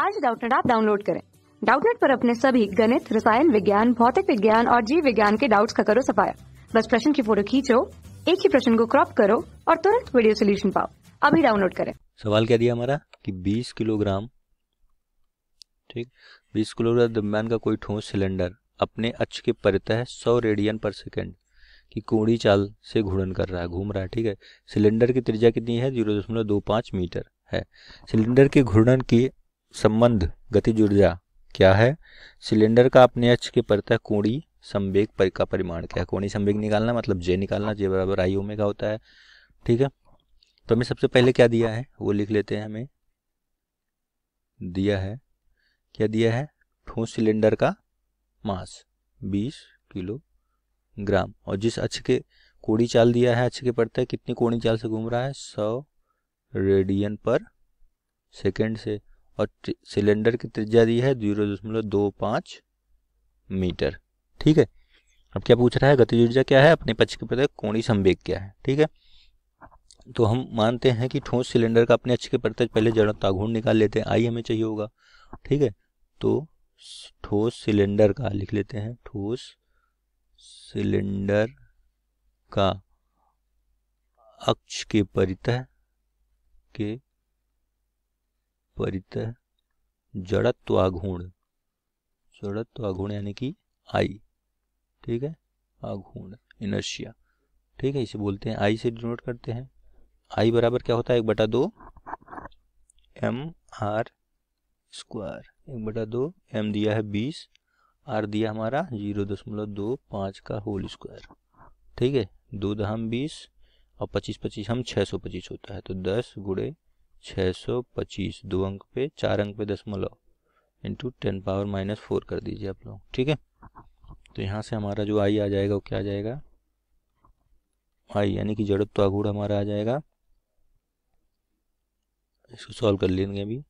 आज डाउटनेट आप डाउनलोड करें डाउटनेट पर अपने सभी गणित रसायन विज्ञान भौतिक विज्ञान और जीव विज्ञान के डाउट्स का करो सफाया बस प्रश्न की फोटो खींचो एक ही प्रश्न को क्रॉप करो और तुरंत वीडियो सोल्यूशन पाओ अभी डाउनलोड करें सवाल क्या दिया हमारा कि 20 किलोग्राम ठीक 20 किलोग्राम दरम्यान का कोई ठोस सिलेंडर अपने अच्छ के परितः 100 रेडियन पर सेकंड की कोड़ी चाल से घूर्णन कर रहा है घूम रहा है ठीक है सिलेंडर की त्रिज्या कितनी है जीरो दशमलव दो पाँच मीटर है सिलेंडर के घूर्णन की संबंध गतिज ऊर्जा क्या है सिलेंडर का अपने अक्ष के परतः कोणी संवेग पर का परिमाण क्या है कोणी संवेग निकालना मतलब जे निकालना जे बराबर आई ओमेगा होता है ठीक है तो हमें सबसे पहले क्या दिया है वो लिख लेते हैं हमें दिया है क्या दिया है ठोस सिलेंडर का मास 20 किलो ग्राम और जिस अक्ष के कोड़ी चाल दिया है अक्ष के पड़ता है कितनी कोड़ी चाल से घूम रहा है 100 रेडियन पर सेकंड से और सिलेंडर की त्रिज्या दी है जीरो दशमलव दो पाँच मीटर ठीक है अब क्या पूछ रहा है गतिज ऊर्जा क्या है अपने पक्ष के प्रति कोणी संवेग क्या है ठीक है तो हम मानते हैं कि ठोस सिलेंडर का अपने अच्छे के प्रति पहले जड़ता घूर्ण निकाल लेते हैं आई हमें चाहिए होगा ठीक है तो ठोस सिलेंडर का लिख लेते हैं ठोस सिलेंडर का अक्ष के परितः के परितः जड़त्वाघूर्ण जड़त्वाघूर्ण यानी कि आई ठीक है आघूर्ण इनर्शिया ठीक है इसे बोलते हैं आई से डिनोट करते हैं आई बराबर क्या होता है एक बटा दो एम आर स्क्वायर एक बटा दो एम दिया है बीस आर दिया हमारा जीरो दशमलव दो पाँच का होल स्क्वायर ठीक है दो दहम बीस और पच्चीस पच्चीस हम छः सौ पच्चीस होता है तो दस गुड़े 625 सौ पच्चीस दो अंक पे चार अंक पे दशमलव into ten power minus four कर दीजिए आप लोग ठीक है तो यहाँ से हमारा जो आई आ जाएगा वो क्या आ जाएगा आई यानी कि जड़त्व तो हमारा आ जाएगा इसको सॉल्व कर लेंगे अभी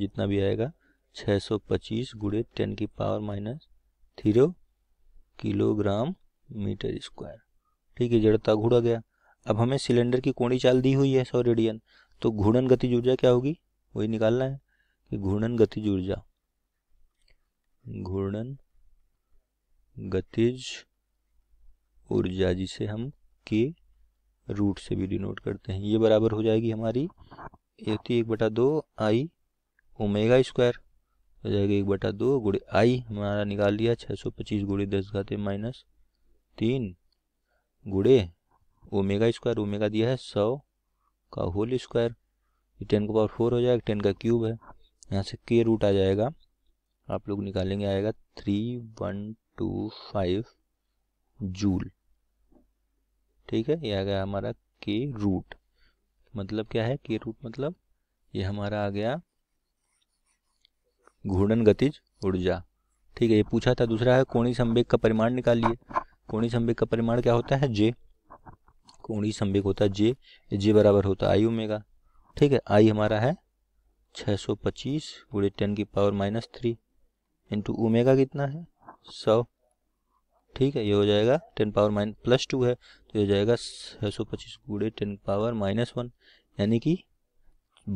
जितना भी आएगा 625 सौ पच्चीस गुड़े टेन की power minus three kilogram metre square ठीक है जड़ता घूड़ा गया अब हमें सिलेंडर की कोणी चाल दी हुई है सौ रेडियन तो घूर्णन गतिज ऊर्जा क्या होगी वही निकालना है कि घूर्णन गतिज ऊर्जा घूर्णन गतिज ऊर्जा जिसे हम के रूट से भी डिनोट करते हैं ये बराबर हो जाएगी हमारी होती एक बटा दो आई ओमेगा स्क्वायर हो जाएगा एक बटा दो गुड़े आई हमारा निकाल लिया छः सौ पच्चीस गुड़े दस घाते माइनस तीन गुड़े ओमेगा स्क्वायर ओमेगा दिया है सौ का होल स्क्वायर ये टेन का पावर फोर हो जाएगा टेन का क्यूब है यहाँ से के रूट आ जाएगा आप लोग निकालेंगे आएगा three one two five joule ठीक है ये आ गया हमारा के रूट मतलब क्या है के रूट मतलब ये हमारा आ गया घूर्णन गतिज ऊर्जा ठीक है ये पूछा था दूसरा है कोणी संवेग का परिमाण निकालिए कोणी संवेग का परिमाण क्या होता है जे कोणीय संवेग होता है जे जे बराबर होता है आई ओमेगा ठीक है आई हमारा है 625 सौ पच्चीस गुड़े टेन की power minus three into omega कितना है सौ ठीक है ये हो जाएगा ten power minus plus two है तो ये हो जाएगा छः सौ पच्चीस गुड़े टेन पावर माइनस वन यानी कि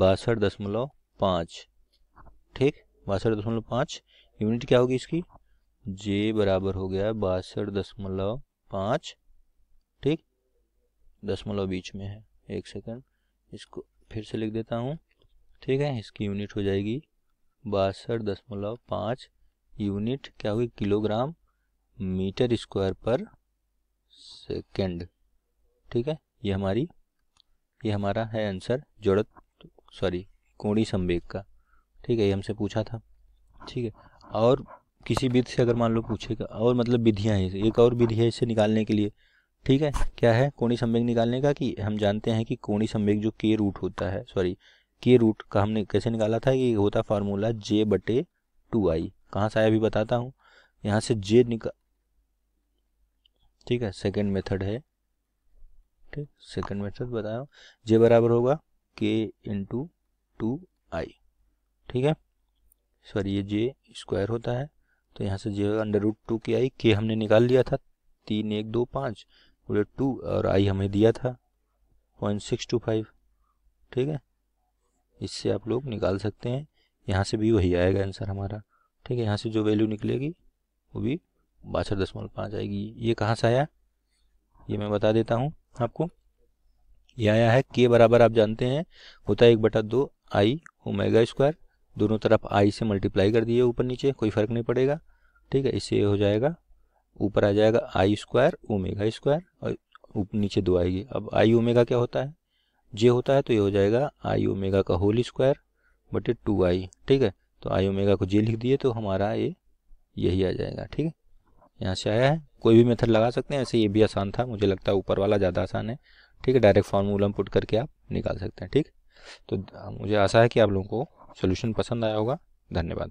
बासठ दशमलव पाँच ठीक बासठ दशमलव पाँच यूनिट क्या होगी इसकी जे बराबर हो गया बासठ दशमलव पाँच ठीक दशमलव बीच में है एक सेकंड इसको फिर से लिख देता हूँ ठीक है इसकी यूनिट हो जाएगी बासठ दशमलव पाँच यूनिट क्या होगी किलोग्राम मीटर स्क्वायर पर सेकंड ठीक है ये हमारी ये हमारा है आंसर जोड़त सॉरी कोणी संवेग का ठीक है ये हमसे पूछा था ठीक है और किसी विधि से अगर मान लो पूछेगा और मतलब विधियाँ हैं एक और विधि है इसे निकालने के लिए ठीक है क्या है कोणी संवेग निकालने का कि हम जानते हैं कि कोणी संवेग जो के रूट होता है सॉरी के रूट का हमने कैसे निकाला था ये होता फार्मूला जे बटे टू आई कहाँ से आया अभी बताता हूँ यहाँ से जे निकाल ठीक है सेकेंड मेथड है ठीक सेकेंड मेथड बताया हूँ जे बराबर होगा के इंटू टू आई ठीक है सॉरी ये जे स्क्वायर होता है तो यहाँ से जे अंडर रूट टू के आई के हमने निकाल लिया था तीन एक दो पाँच बोले टू और आई हमें दिया था पॉइंट सिक्स टू फाइव ठीक है इससे आप लोग निकाल सकते हैं यहाँ से भी वही आएगा आंसर हमारा ठीक है यहाँ से जो वैल्यू निकलेगी वो भी बासठ दशमलव पाँच आएगी ये कहाँ से आया ये मैं बता देता हूँ आपको ये आया है के बराबर आप जानते हैं होता है एक बटा दो आई ओमेगा स्क्वायर दोनों तरफ आई से मल्टीप्लाई कर दिए ऊपर नीचे कोई फर्क नहीं पड़ेगा ठीक है इससे हो जाएगा ऊपर आ जाएगा आई स्क्वायर ओमेगा स्क्वायर और नीचे दो आएगी अब आई ओमेगा क्या होता है जे होता है तो ये हो जाएगा आई ओमेगा का होल स्क्वायर बटे टू आई ठीक है तो आई ओमेगा को जे लिख दिए तो हमारा ये यही आ जाएगा ठीक है यहाँ से आया है कोई भी मेथड लगा सकते हैं ऐसे ये भी आसान था मुझे लगता है ऊपर वाला ज़्यादा आसान है ठीक है डायरेक्ट फार्मूला में पुट करके आप निकाल सकते हैं ठीक तो मुझे आशा है कि आप लोगों को सोल्यूशन पसंद आया होगा धन्यवाद